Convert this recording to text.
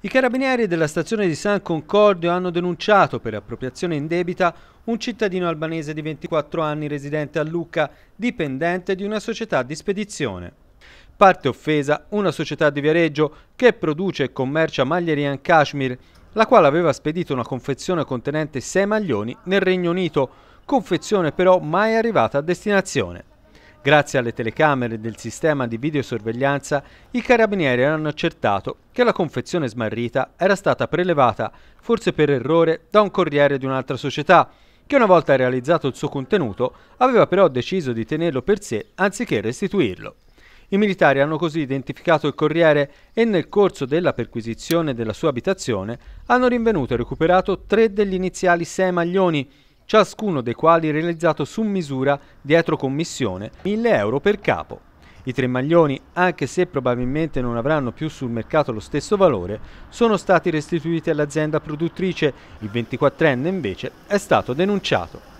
I carabinieri della stazione di San Concordio hanno denunciato per appropriazione indebita un cittadino albanese di 24 anni residente a Lucca, dipendente di una società di spedizione. Parte offesa una società di Viareggio che produce e commercia maglieria in Kashmir, la quale aveva spedito una confezione contenente 6 maglioni nel Regno Unito, confezione però mai arrivata a destinazione. Grazie alle telecamere del sistema di videosorveglianza, i carabinieri hanno accertato che la confezione smarrita era stata prelevata, forse per errore, da un corriere di un'altra società, che una volta realizzato il suo contenuto aveva però deciso di tenerlo per sé anziché restituirlo. I militari hanno così identificato il corriere e nel corso della perquisizione della sua abitazione hanno rinvenuto e recuperato tre degli iniziali sei maglioni ciascuno dei quali realizzato su misura dietro commissione, 1000 euro per capo. I tre maglioni, anche se probabilmente non avranno più sul mercato lo stesso valore, sono stati restituiti all'azienda produttrice, il 24enne invece è stato denunciato.